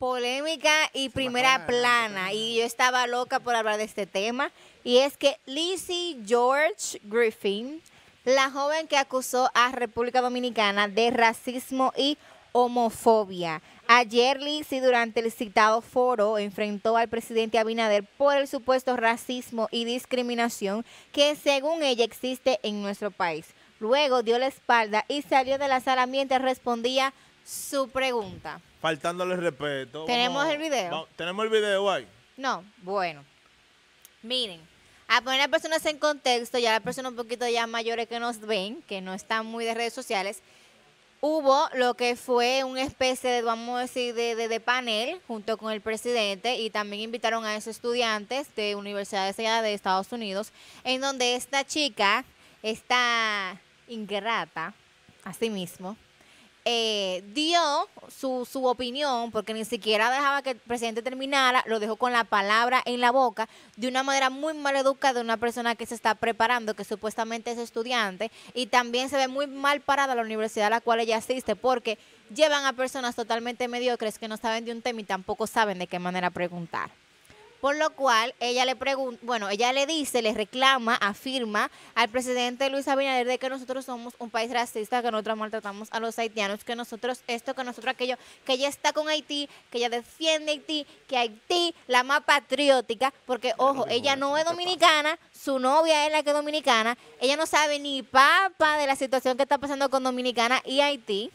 polémica y primera plana. Y yo estaba loca por hablar de este tema. Y es que Lizzie George Griffin, la joven que acusó a República Dominicana de racismo y homofobia. Ayer Lizzie, durante el citado foro, enfrentó al presidente Abinader por el supuesto racismo y discriminación que, según ella, existe en nuestro país. Luego dio la espalda y salió de la sala mientras respondía su pregunta faltándole el respeto. ¿Tenemos el video? No, tenemos el video ahí. No, bueno. Miren, a poner a personas en contexto, ya las personas un poquito ya mayores que nos ven, que no están muy de redes sociales, hubo lo que fue una especie de, vamos a decir, de, de- panel junto con el presidente y también invitaron a esos estudiantes de universidades allá de Estados Unidos, en donde esta chica, está ingrata, así mismo, eh, dio su, su opinión, porque ni siquiera dejaba que el presidente terminara, lo dejó con la palabra en la boca, de una manera muy mal educada, de una persona que se está preparando, que supuestamente es estudiante, y también se ve muy mal parada la universidad a la cual ella asiste, porque llevan a personas totalmente mediocres que no saben de un tema y tampoco saben de qué manera preguntar. Por lo cual ella le pregunta, bueno, ella le dice, le reclama, afirma al presidente Luis Abinader de que nosotros somos un país racista, que nosotros maltratamos a los haitianos, que nosotros esto, que nosotros aquello, que ella está con Haití, que ella defiende Haití, que Haití la más patriótica, porque ojo, ella no es dominicana, su novia es la que es dominicana, ella no sabe ni papa de la situación que está pasando con Dominicana y Haití.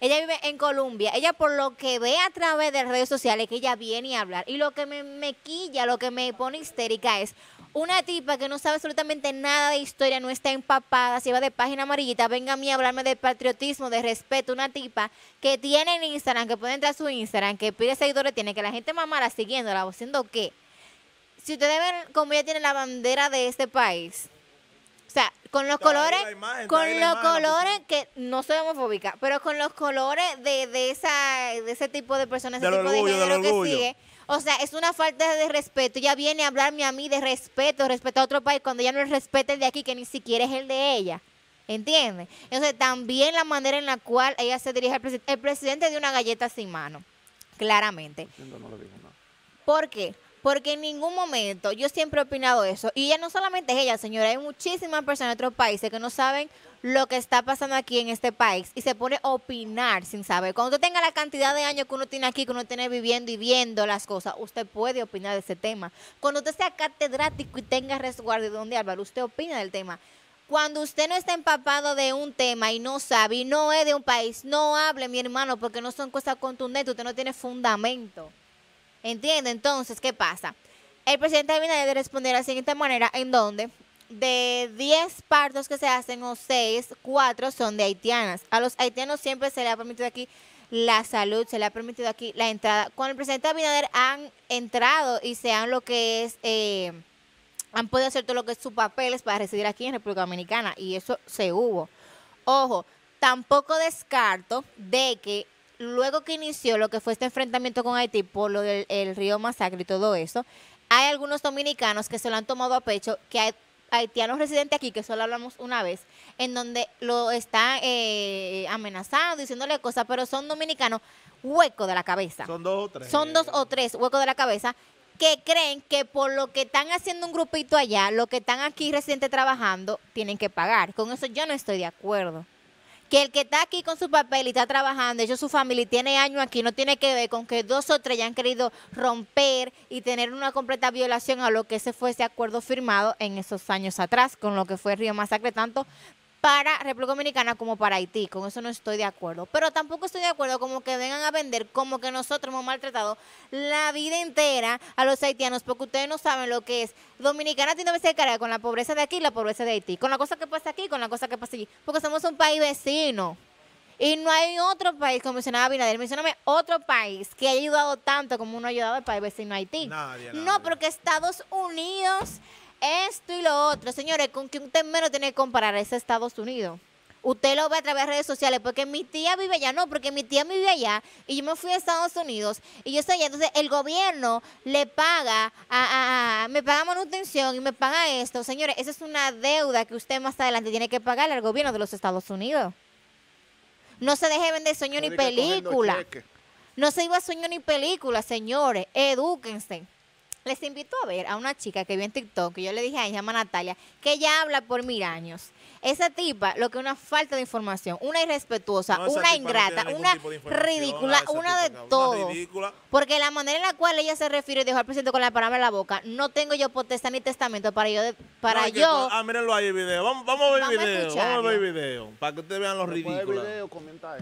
Ella vive en Colombia. Ella, por lo que ve a través de redes sociales, que ella viene a hablar. Y lo que me, me quilla, lo que me pone histérica es una tipa que no sabe absolutamente nada de historia, no está empapada, se va de página amarillita, venga a mí a hablarme de patriotismo, de respeto, una tipa que tiene en Instagram, que puede entrar a su Instagram, que pide seguidores, tiene que la gente mamara siguiéndola, siendo que Si ustedes ven como ella tiene la bandera de este país, o sea, con los colores, con los colores que no soy homofóbica, pero con los colores de, esa de ese tipo de personas, ese tipo de género que sigue. O sea, es una falta de respeto. Ella viene a hablarme a mí de respeto, respeto a otro país, cuando ya no le respeta el de aquí, que ni siquiera es el de ella. ¿Entiendes? Entonces, también la manera en la cual ella se dirige al presidente. El presidente de una galleta sin mano, claramente. ¿Por qué? porque en ningún momento yo siempre he opinado eso. Y ya no solamente es ella, señora, hay muchísimas personas en otros países que no saben lo que está pasando aquí en este país y se pone a opinar sin saber. Cuando usted tenga la cantidad de años que uno tiene aquí, que uno tiene viviendo y viendo las cosas, usted puede opinar de ese tema. Cuando usted sea catedrático y tenga resguardo de donde Álvaro, usted opina del tema. Cuando usted no está empapado de un tema y no sabe y no es de un país, no hable, mi hermano, porque no son cosas contundentes, usted no tiene fundamento. Entiende, entonces, ¿qué pasa? El presidente Abinader respondió de la siguiente manera, en donde de 10 partos que se hacen o 6, 4 son de haitianas. A los haitianos siempre se le ha permitido aquí la salud, se le ha permitido aquí la entrada. Con el presidente Abinader han entrado y se han lo que es, eh, han podido hacer todo lo que es sus papeles para residir aquí en República Dominicana y eso se hubo. Ojo, tampoco descarto de que luego que inició lo que fue este enfrentamiento con Haití por lo del el río Masacre y todo eso, hay algunos dominicanos que se lo han tomado a pecho, que hay haitianos residentes aquí, que solo hablamos una vez, en donde lo están eh, amenazando, diciéndole cosas, pero son dominicanos hueco de la cabeza. Son dos o tres. Son dos o tres huecos de la cabeza que creen que por lo que están haciendo un grupito allá, lo que están aquí residentes trabajando, tienen que pagar. Con eso yo no estoy de acuerdo que el que está aquí con su papel y está trabajando, ellos su familia y tiene años aquí, no tiene que ver con que dos o tres ya han querido romper y tener una completa violación a lo que se fue ese acuerdo firmado en esos años atrás, con lo que fue Río Masacre, tanto para República Dominicana como para Haití. Con eso no estoy de acuerdo. Pero tampoco estoy de acuerdo como que vengan a vender como que nosotros hemos maltratado la vida entera a los haitianos, porque ustedes no saben lo que es. Dominicana tiene que ser cara con la pobreza de aquí y la pobreza de Haití, con la cosa que pasa aquí, con la cosa que pasa allí, porque somos un país vecino. Y no hay otro país, como mencionaba Binader, mencioname otro país que ha ayudado tanto como uno ha ayudado al país vecino Haití. No, porque Estados Unidos esto y lo otro. Señores, ¿con que usted menos tiene que comparar? ese Estados Unidos. Usted lo ve a través de redes sociales, porque mi tía vive allá, no, porque mi tía vive allá y yo me fui a Estados Unidos y yo estoy allá. Entonces, el gobierno le paga, a, me paga manutención y me paga esto. Señores, esa es una deuda que usted más adelante tiene que pagarle al gobierno de los Estados Unidos. No se deje vender sueño ni película. No se iba a sueño ni película, señores. Edúquense les invito a ver a una chica que vi en TikTok, que yo le dije a ella, llama Natalia, que ella habla por mil años. Esa tipa, lo que una falta de información, una irrespetuosa, una ingrata, una ridícula, una de todo. Porque la manera en la cual ella se refiere, dijo al presidente con la palabra en la boca, no tengo yo potestad ni testamento para yo... para yo ah, mírenlo ahí, video. Vamos, vamos a ver el video, vamos a ver video, para que ustedes vean los ridículos.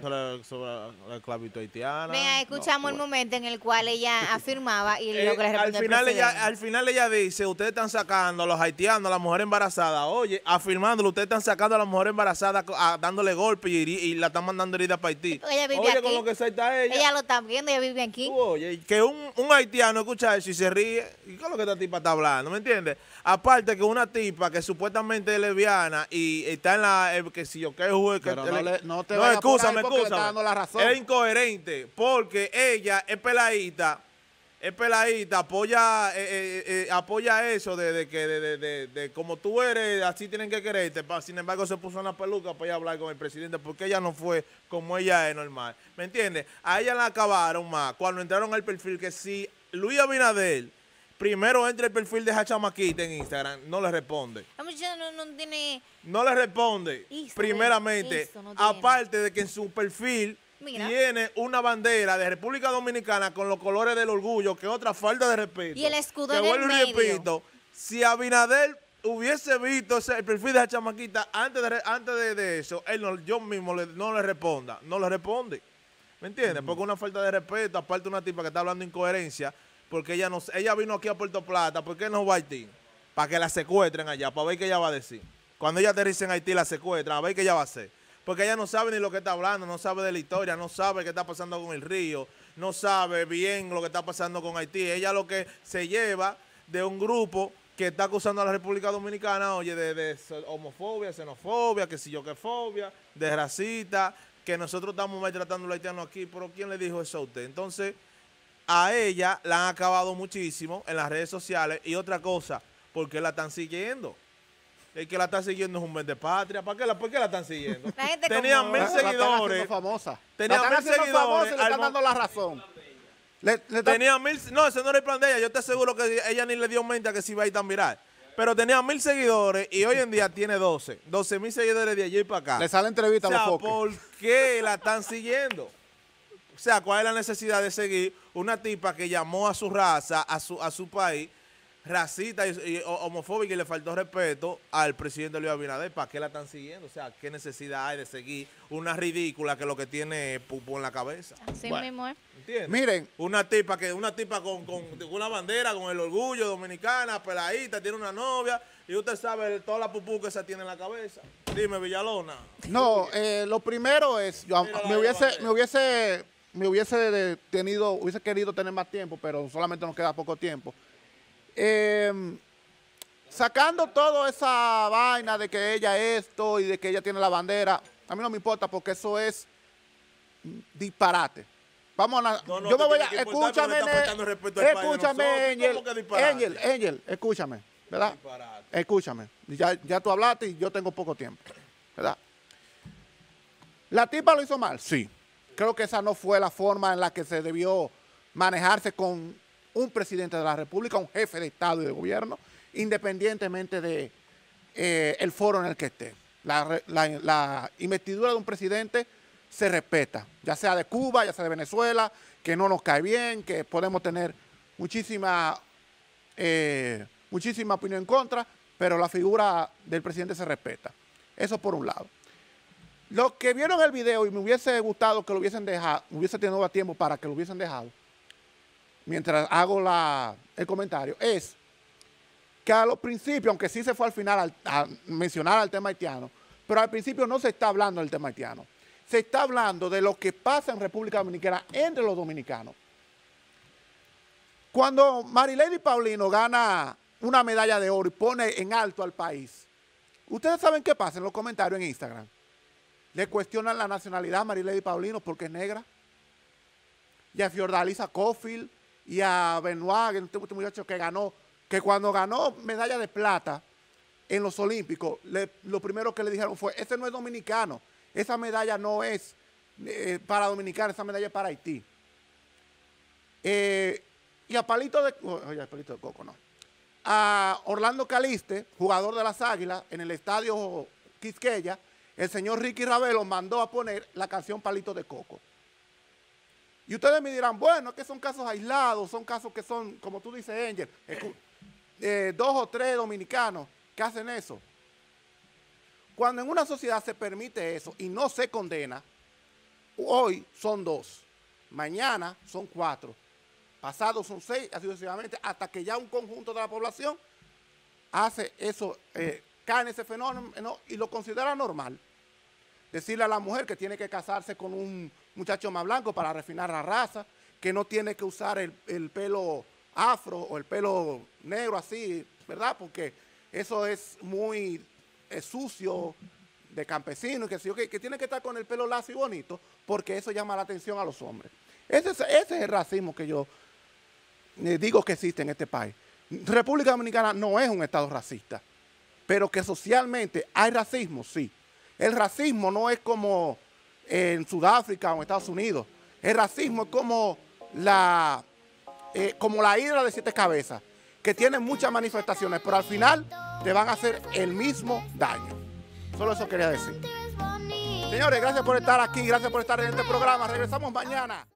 Sobre, sobre, la haitiana. Mira, escuchamos el momento en el cual ella afirmaba y lo eh, que le respondió al final ella dice, ustedes están sacando a los haitianos, a la mujer embarazada. Oye, afirmándolo, ustedes están sacando a la mujer embarazada dándole golpes y, la están mandando herida para Haití. oye, con lo que se está ella. Ella lo está viendo, ella vive aquí. oye, que un, haitiano escucha eso y se ríe. ¿Y qué lo que esta tipa está hablando? ¿Me entiendes? Aparte que una tipa que supuestamente es lesbiana y está en la... Eh, que si yo qué juez... Que, no, no te no, excusa, excusa. Es incoherente porque ella es peladita es peladita, apoya, eh, eh, eh, apoya eso de, que de, como tú eres, así tienen que quererte. Sin embargo, se puso una peluca para a hablar con el presidente porque ella no fue como ella es normal. ¿Me entiendes? A ella la acabaron más cuando entraron al perfil que si Luis Abinader primero entra el perfil de Hachamaquita en Instagram, no le responde. no, le responde, primeramente. aparte de que en su perfil tiene una bandera de República Dominicana con los colores del orgullo, que otra falta de respeto. Y el escudo de en el medio. si Abinader hubiese visto el perfil de esa chamaquita antes de, antes de, eso, él yo mismo no le responda, no le responde. ¿Me entiendes? Porque una falta de respeto, aparte una tipa que está hablando incoherencia, porque ella no, ella vino aquí a Puerto Plata, ¿por qué no va a Haití? Para que la secuestren allá, para ver qué ella va a decir. Cuando ella aterrice en Haití, la secuestran, a ver qué ella va a hacer porque ella no sabe ni lo que está hablando, no sabe de la historia, no sabe qué está pasando con el río, no sabe bien lo que está pasando con Haití. Ella lo que se lleva de un grupo que está acusando a la República Dominicana, oye, de, homofobia, xenofobia, que si yo qué fobia, de racista, que nosotros estamos maltratando a los haitianos aquí, pero ¿quién le dijo eso a usted? Entonces, a ella la han acabado muchísimo en las redes sociales y otra cosa, ¿por qué la están siguiendo? El que la está siguiendo es un vende patria. ¿Para qué la, ¿Por qué la están siguiendo? Tenían mil seguidores. famosa Tenían mil seguidores. le están dando la razón. Le, tenía mil, no, ese no era el plan de ella. Yo te aseguro que ella ni le dio mente a que se iba a ir tan mirar. Pero tenía mil seguidores y hoy en día tiene 12. 12 mil seguidores de allí para acá. Le sale entrevista o sea, a ¿Por qué la están siguiendo? O sea, ¿cuál es la necesidad de seguir una tipa que llamó a su raza, a su, a su país? racista y, homofóbica y le faltó respeto al presidente Luis Abinader. ¿Para qué la están siguiendo? O sea, ¿qué necesidad hay de seguir una ridícula que lo que tiene es pupo en la cabeza? Así mismo es. Miren. Una tipa, que, una tipa con, con, una bandera, con el orgullo dominicana, peladita, tiene una novia y usted sabe toda la pupú que se tiene en la cabeza. Dime, Villalona. No, eh, lo primero es, me, hubiese, me hubiese, me hubiese tenido, hubiese querido tener más tiempo, pero solamente nos queda poco tiempo. Em, sacando toda esa vaina de que ella esto y de que ella tiene la bandera, a mí no me importa porque eso es disparate. Vamos a... yo me voy a... Escúchame, escúchame, Angel, escúchame, ¿verdad? Escúchame. Ya, ya tú hablaste y yo tengo poco tiempo, ¿verdad? ¿La tipa lo hizo mal? Sí. Creo que esa no fue la forma en la que se debió manejarse con un presidente de la República, un jefe de Estado y de gobierno, independientemente de eh, el foro en el que esté. La, investidura de un presidente se respeta, ya sea de Cuba, ya sea de Venezuela, que no nos cae bien, que podemos tener muchísima, eh, muchísima opinión en contra, pero la figura del presidente se respeta. Eso por un lado. Los que vieron el video y me hubiese gustado que lo hubiesen dejado, hubiese tenido tiempo para que lo hubiesen dejado, mientras hago el comentario, es que a los principios, aunque sí se fue al final a mencionar al tema haitiano, pero al principio no se está hablando del tema haitiano. Se está hablando de lo que pasa en República Dominicana entre los dominicanos. Cuando Marilady Paulino gana una medalla de oro y pone en alto al país, ustedes saben qué pasa en los comentarios en Instagram. Le cuestionan la nacionalidad a Marilady Paulino porque es negra. Y a Fiordalisa Cofield y a Benoit, este muchacho que ganó, que cuando ganó medalla de plata en los Olímpicos, lo primero que le dijeron fue, ese no es dominicano, esa medalla no es eh, para Dominicana esa medalla es para Haití. Eh, y a Palito de, oh, Palito de Coco, no. A Orlando Caliste, jugador de las Águilas, en el estadio Quisqueya, el señor Ricky Ravelo mandó a poner la canción Palito de Coco. Y ustedes me dirán, bueno, es que son casos aislados, son casos que son, como tú dices, Angel, eh, dos o tres dominicanos que hacen eso. Cuando en una sociedad se permite eso y no se condena, hoy son dos, mañana son cuatro, pasado son seis, así sucesivamente, hasta que ya un conjunto de la población hace eso, eh, cae en ese fenómeno y lo considera normal decirle a la mujer que tiene que casarse con un muchacho más blanco para refinar la raza, que no tiene que usar el, pelo afro o el pelo negro así, ¿verdad? Porque eso es muy sucio de campesino, que, que, que tiene que estar con el pelo lacio y bonito, porque eso llama la atención a los hombres. ese es el racismo que yo eh, digo que existe en este país. República Dominicana no es un estado racista, pero que socialmente hay racismo, sí. El racismo no es como en Sudáfrica o en Estados Unidos. El racismo es como la, eh, como la hidra de siete cabezas, que tiene muchas manifestaciones, pero al final te van a hacer el mismo daño. Solo eso quería decir. Señores, gracias por estar aquí, gracias por estar en este programa. Regresamos mañana.